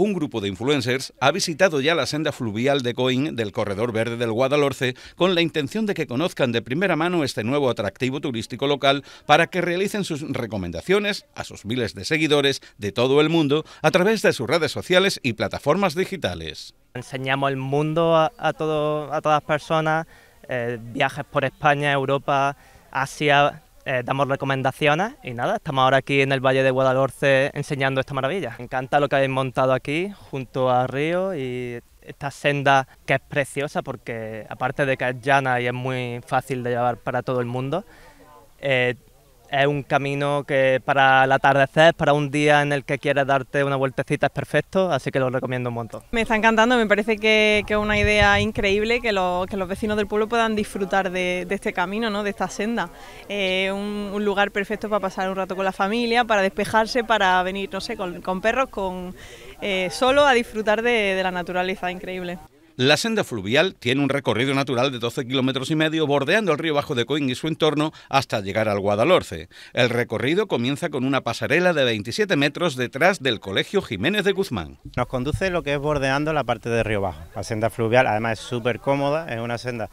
un grupo de influencers ha visitado ya la senda fluvial de coin del Corredor Verde del Guadalhorce con la intención de que conozcan de primera mano este nuevo atractivo turístico local para que realicen sus recomendaciones a sus miles de seguidores de todo el mundo a través de sus redes sociales y plataformas digitales. Enseñamos el mundo a, todas las personas, eh, viajes por España, Europa, Asia, eh, damos recomendaciones y nada, estamos ahora aquí en el Valle de Guadalhorce enseñando esta maravilla. Me encanta lo que habéis montado aquí junto a Río y esta senda que es preciosa porque aparte de que es llana y es muy fácil de llevar para todo el mundo, eh, es un camino que para el atardecer, para un día en el que quieres darte una vueltecita es perfecto, así que lo recomiendo un montón. Me está encantando, me parece que, es una idea increíble que, los vecinos del pueblo puedan disfrutar de, este camino, ¿no? de esta senda. Es eh, un, lugar perfecto para pasar un rato con la familia, para despejarse, para venir, no sé, con, perros, con eh, solo a disfrutar de la naturaleza, increíble. La senda fluvial tiene un recorrido natural de 12 kilómetros y medio bordeando el río Bajo de Coín y su entorno hasta llegar al Guadalhorce. El recorrido comienza con una pasarela de 27 metros detrás del Colegio Jiménez de Guzmán. Nos conduce lo que es bordeando la parte de río Bajo. La senda fluvial además es súper cómoda, es una senda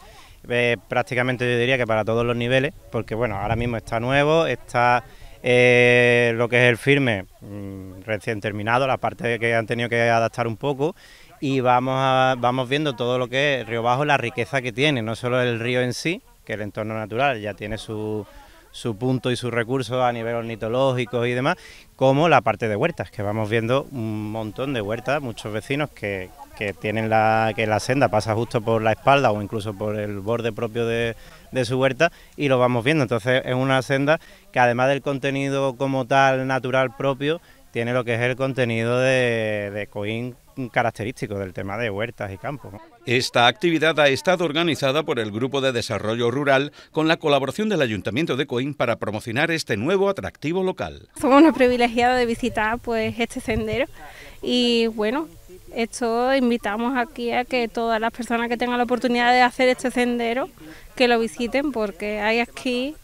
eh, prácticamente yo diría que para todos los niveles, porque bueno, ahora mismo está nuevo, está... Eh, lo que es el firme mm, recién terminado, la parte que han tenido que adaptar un poco y vamos, vamos viendo todo lo que es Río Bajo, la riqueza que tiene, no solo el río en sí, que el entorno natural ya tiene su, su punto y sus recursos a nivel ornitológico y demás, como la parte de huertas, que vamos viendo un montón de huertas, muchos vecinos que, que tienen la, que la senda pasa justo por la espalda o incluso por el borde propio de, de su huerta y lo vamos viendo. Entonces es una senda que además del contenido como tal natural propio, tiene lo que es el contenido de, de Coín característico del tema de huertas y campos. Esta actividad ha estado organizada por el Grupo de Desarrollo Rural con la colaboración del Ayuntamiento de Coín para promocionar este nuevo atractivo local. Somos los privilegiados de visitar pues este sendero y bueno, esto invitamos aquí a que todas las personas que tengan la oportunidad de hacer este sendero que lo visiten porque hay aquí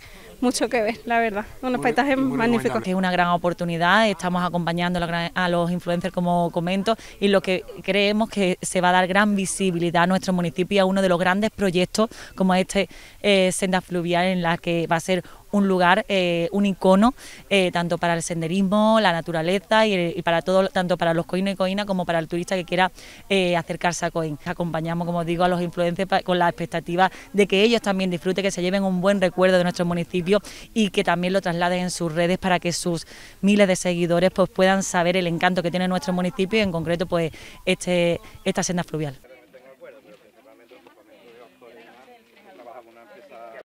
mucho que ver, la verdad. Un magníficos magnífico. Es una gran oportunidad, estamos acompañando a los influencers como comento y lo que creemos que se va a dar gran visibilidad a nuestro municipio y a uno de los grandes proyectos como este eh, Senda Fluvial en la que va a ser un lugar, eh, un icono, eh, tanto para el senderismo, la naturaleza y, para todo, tanto para los coines y coinas como para el turista que quiera eh, acercarse a Coín... Acompañamos, como digo, a los influencers con la expectativa de que ellos también disfruten, que se lleven un buen recuerdo de nuestro municipio y que también lo trasladen en sus redes para que sus miles de seguidores pues, puedan saber el encanto que tiene nuestro municipio y en concreto pues, este, esta senda fluvial.